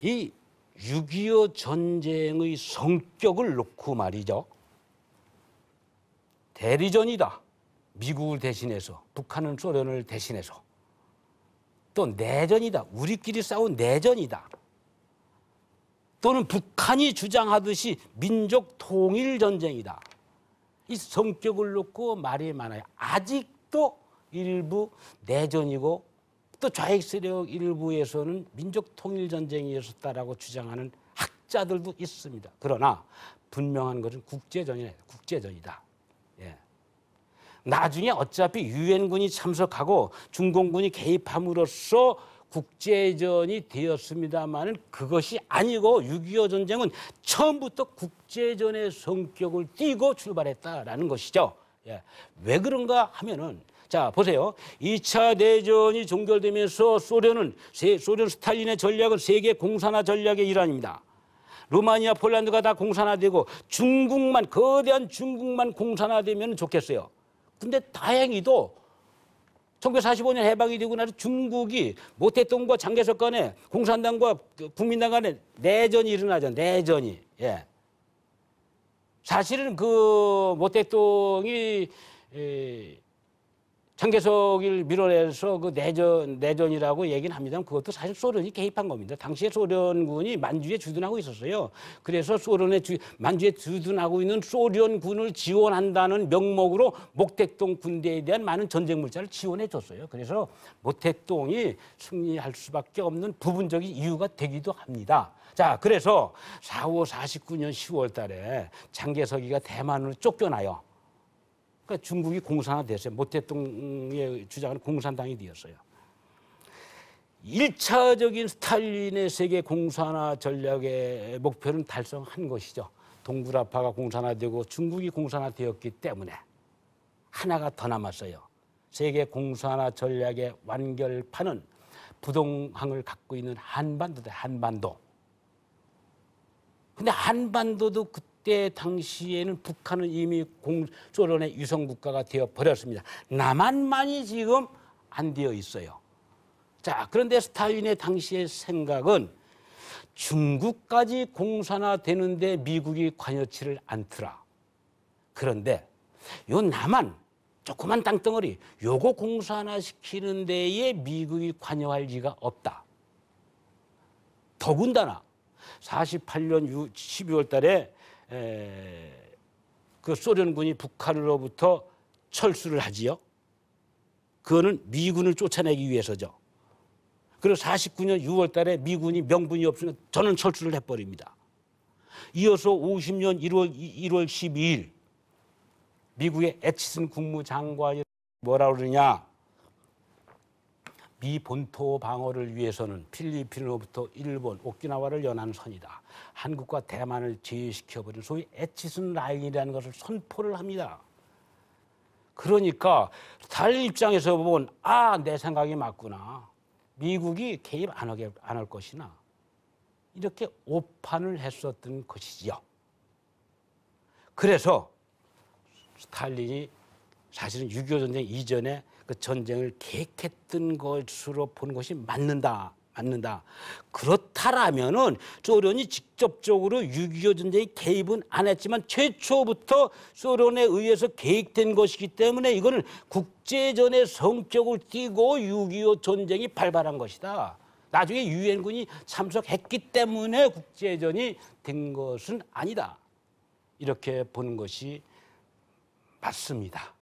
이 6.25 전쟁의 성격을 놓고 말이죠. 대리전이다. 미국을 대신해서, 북한은 소련을 대신해서. 또 내전이다. 우리끼리 싸운 내전이다. 또는 북한이 주장하듯이 민족 통일 전쟁이다. 이 성격을 놓고 말이 많아요. 아직도 일부 내전이고 또 좌익 세력 일부에서는 민족 통일 전쟁이었었다라고 주장하는 학자들도 있습니다. 그러나 분명한 것은 국제전이다. 국제전이다. 예. 나중에 어차피 유엔군이 참석하고 중공군이 개입함으로써 국제전이 되었습니다만은 그것이 아니고 6.25 전쟁은 처음부터 국제전의 성격을 띠고 출발했다라는 것이죠. 예. 왜 그런가 하면은 자, 보세요. 2차 대전이 종결되면서 소련은 소련 스탈린의 전략은 세계 공산화 전략의 일환입니다. 루마니아, 폴란드가 다 공산화되고 중국만 거대한 중국만 공산화되면 좋겠어요. 근데 다행히도 1945년 해방이 되고 나서 중국이 모태똥과 장개석 간에 공산당과 그 국민당 간에 내전이 일어나죠. 내전이. 예. 사실은 그모택동이 장개석을 밀어내서 그 내전, 내전이라고 얘기는 합니다만 그것도 사실 소련이 개입한 겁니다. 당시에 소련군이 만주에 주둔하고 있었어요. 그래서 소련의 주, 만주에 주둔하고 있는 소련군을 지원한다는 명목으로 목택동 군대에 대한 많은 전쟁 물자를 지원해 줬어요. 그래서 목택동이 승리할 수밖에 없는 부분적인 이유가 되기도 합니다. 자, 그래서 4549년 10월 달에 장개석이가 대만으로 쫓겨나요. 그러니까 중국이 공산화됐어요. 모태통의 주장은 공산당이 되었어요. 1차적인 스탈린의 세계 공산화 전략의 목표는 달성한 것이죠. 동구라파가 공산화되고 중국이 공산화되었기 때문에 하나가 더 남았어요. 세계 공산화 전략의 완결판은 부동항을 갖고 있는 한반도다. 한반도. 근데 한반도도 그 그때 당시에는 북한은 이미 공, 소련의 유성국가가 되어 버렸습니다. 남한만이 지금 안 되어 있어요. 자, 그런데 스타인의 당시의 생각은 중국까지 공산화되는데 미국이 관여치를 않더라. 그런데 요 남한 조그만 땅덩어리 요거 공산화시키는 데에 미국이 관여할 리가 없다. 더군다나 48년 12월 달에 그 소련군이 북한으로부터 철수를 하지요. 그거는 미군을 쫓아내기 위해서죠. 그리고 49년 6월 달에 미군이 명분이 없으면 저는 철수를 해버립니다. 이어서 50년 1월, 1월 12일 미국의 에치슨 국무장관이 뭐라 그러냐. 미 본토 방어를 위해서는 필리핀으로부터 일본, 오키나와를 연한 선이다. 한국과 대만을 제외시켜버린 소위 에치슨 라인이라는 것을 선포를 합니다. 그러니까 다른 입장에서 보면 아, 내 생각이 맞구나. 미국이 개입 안 하게 안 할 것이나 이렇게 오판을 했었던 것이지요. 그래서 스탈린이 사실은 6.25 전쟁 이전에 그 전쟁을 계획했던 것으로 보는 것이 맞는다. 맞는다. 그렇다라면은 소련이 직접적으로 6.25 전쟁에 개입은 안 했지만 최초부터 소련에 의해서 계획된 것이기 때문에 이거는 국제전의 성격을 띠고 6.25 전쟁이 발발한 것이다. 나중에 유엔군이 참석했기 때문에 국제전이 된 것은 아니다. 이렇게 보는 것이 맞습니다.